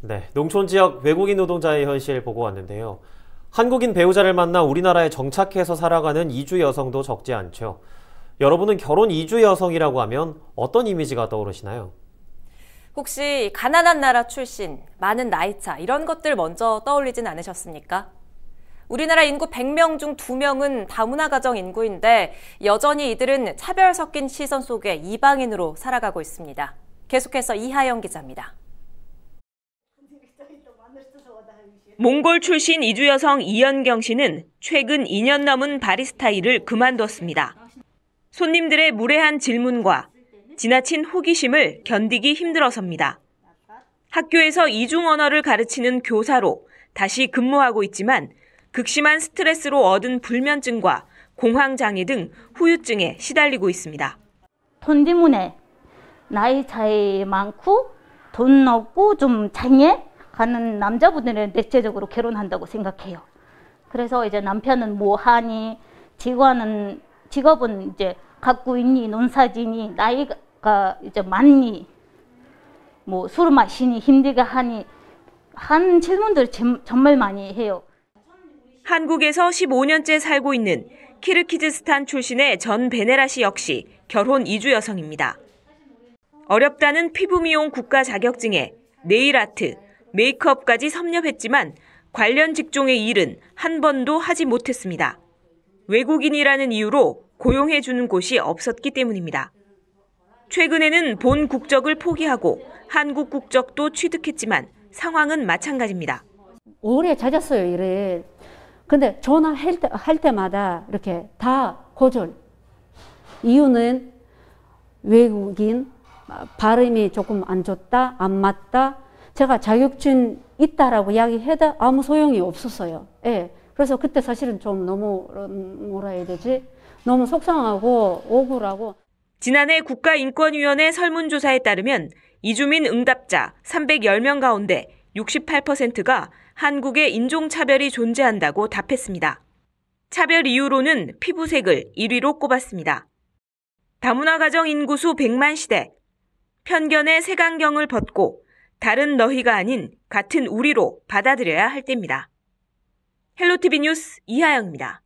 네, 농촌 지역 외국인 노동자의 현실 보고 왔는데요. 한국인 배우자를 만나 우리나라에 정착해서 살아가는 이주 여성도 적지 않죠. 여러분은 결혼 이주 여성이라고 하면 어떤 이미지가 떠오르시나요? 혹시 가난한 나라 출신, 많은 나이차 이런 것들 먼저 떠올리진 않으셨습니까? 우리나라 인구 100명 중 2명은 다문화 가정 인구인데 여전히 이들은 차별 섞인 시선 속에 이방인으로 살아가고 있습니다. 계속해서 이하영 기자입니다. 몽골 출신 이주 여성 이연경 씨는 최근 2년 넘은 바리스타 일을 그만뒀습니다. 손님들의 무례한 질문과 지나친 호기심을 견디기 힘들어섭니다. 학교에서 이중 언어를 가르치는 교사로 다시 근무하고 있지만 극심한 스트레스로 얻은 불면증과 공황장애 등 후유증에 시달리고 있습니다. 돈 때문에 나이 차이 많고 돈 없고 좀 장애 가는 남자분들은 대체적으로 결혼한다고 생각해요. 그래서 이제 남편은 뭐 하니, 직원은, 직업은 이제 갖고 있니, 논사지니, 나이가 이제 많니, 뭐 술 마시니, 힘들게 하니, 한 질문들 정말 많이 해요. 한국에서 15년째 살고 있는 키르키즈스탄 출신의 전 베네라 씨 역시 결혼 이주 여성입니다. 어렵다는 피부 미용 국가 자격증에 네일 아트, 메이크업까지 섭렵했지만 관련 직종의 일은 한 번도 하지 못했습니다. 외국인이라는 이유로 고용해 주는 곳이 없었기 때문입니다. 최근에는 본 국적을 포기하고 한국 국적도 취득했지만 상황은 마찬가지입니다. 오래 찾았어요, 이래. 근데 전화할 때, 할 때마다 이렇게 다 거절. 이유는 외국인 아, 발음이 조금 안 좋다, 안 맞다, 제가 자격증 있다라고 이야기해도 아무 소용이 없었어요. 예. 그래서 그때 사실은 좀 너무 뭐라 해야 되지? 너무 속상하고 억울하고 지난해 국가인권위원회 설문조사에 따르면 이주민 응답자 310명 가운데 68%가 한국의 인종차별이 존재한다고 답했습니다. 차별 이유로는 피부색을 1위로 꼽았습니다. 다문화 가정 인구수 100만 시대, 편견의 색안경을 벗고 다른 너희가 아닌 같은 우리로 받아들여야 할 때입니다. 헬로티비 뉴스 이하영입니다.